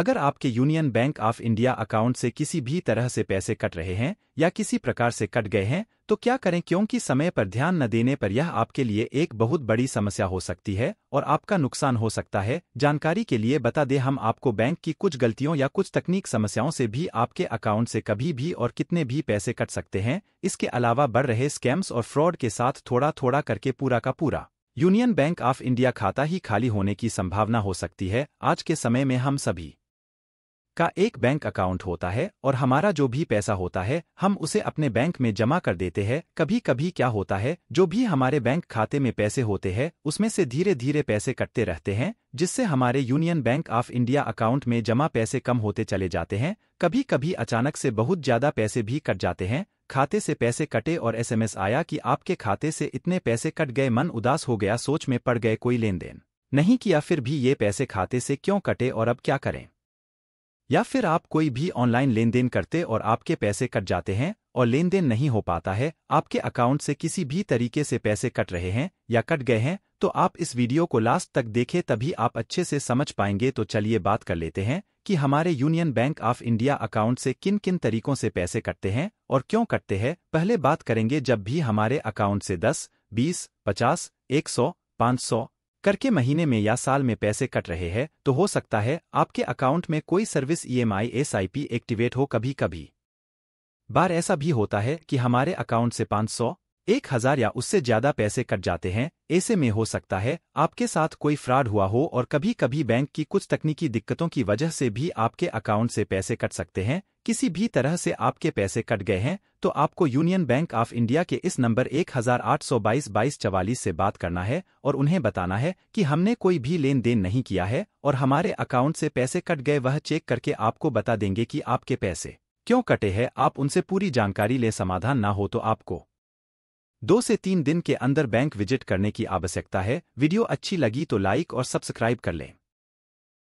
अगर आपके Union Bank of India account से किसी भी तरह से पैसे कट रहे हैं या किसी प्रकार से कट गए हैं तो क्या करें क्योंकि समय पर ध्यान न देने पर यह आपके लिए एक बहुत बड़ी समस्या हो सकती है और आपका नुकसान हो सकता है जानकारी के लिए बता दें हम आपको बैंक की कुछ गलतियों या कुछ तकनीक समस्याओं से भी आपके अकाउंट से कभी भी और कितने भी पैसे कट सकते हैं इसके अलावा बढ़ रहे स्कैम्स और फ्रॉड के साथ थोड़ा थोड़ा करके पूरा का पूरा यूनियन बैंक ऑफ इंडिया खाता ही खाली होने की संभावना हो सकती है आज के समय में हम सभी का एक बैंक अकाउंट होता है और हमारा जो भी पैसा होता है हम उसे अपने बैंक में जमा कर देते हैं कभी कभी क्या होता है जो भी हमारे बैंक खाते में पैसे होते हैं उसमें से धीरे धीरे पैसे कटते रहते हैं जिससे हमारे Union Bank of India account में जमा पैसे कम होते चले जाते हैं कभी कभी अचानक से बहुत ज्यादा पैसे भी कट जाते हैं खाते से पैसे कटे और एसएमएस आया कि आपके खाते से इतने पैसे कट गए मन उदास हो गया सोच में पड़ गए कोई लेन देन नहीं किया फिर भी ये पैसे खाते से क्यों कटे और अब क्या करें या फिर आप कोई भी ऑनलाइन लेन देन करते और आपके पैसे कट जाते हैं और लेन देन नहीं हो पाता है आपके अकाउंट से किसी भी तरीके से पैसे कट रहे हैं या कट गए हैं तो आप इस वीडियो को लास्ट तक देखें तभी आप अच्छे से समझ पाएंगे तो चलिए बात कर लेते हैं कि हमारे Union Bank of India account से किन किन तरीकों से पैसे कटते हैं और क्यों कटते हैं पहले बात करेंगे जब भी हमारे अकाउंट से दस बीस पचास एक सौ पाँच सौ करके महीने में या साल में पैसे कट रहे हैं तो हो सकता है आपके अकाउंट में कोई सर्विस ईएमआई एसआईपी एक्टिवेट हो कभी कभी बार ऐसा भी होता है कि हमारे अकाउंट से 500, एक हजार या उससे ज्यादा पैसे कट जाते हैं ऐसे में हो सकता है आपके साथ कोई फ्रॉड हुआ हो और कभी कभी बैंक की कुछ तकनीकी दिक्कतों की वजह से भी आपके अकाउंट से पैसे कट सकते हैं किसी भी तरह से आपके पैसे कट गए हैं तो आपको यूनियन बैंक ऑफ इंडिया के इस नंबर एक हजार आठ सौ बाईस बाईस चवालीस से बात करना है और उन्हें बताना है कि हमने कोई भी लेन देन नहीं किया है और हमारे अकाउंट से पैसे कट गए वह चेक करके आपको बता देंगे कि आपके पैसे क्यों कटे हैं आप उनसे पूरी जानकारी ले समाधान न हो तो आपको दो से तीन दिन के अंदर बैंक विजिट करने की आवश्यकता है वीडियो अच्छी लगी तो लाइक और सब्सक्राइब कर लें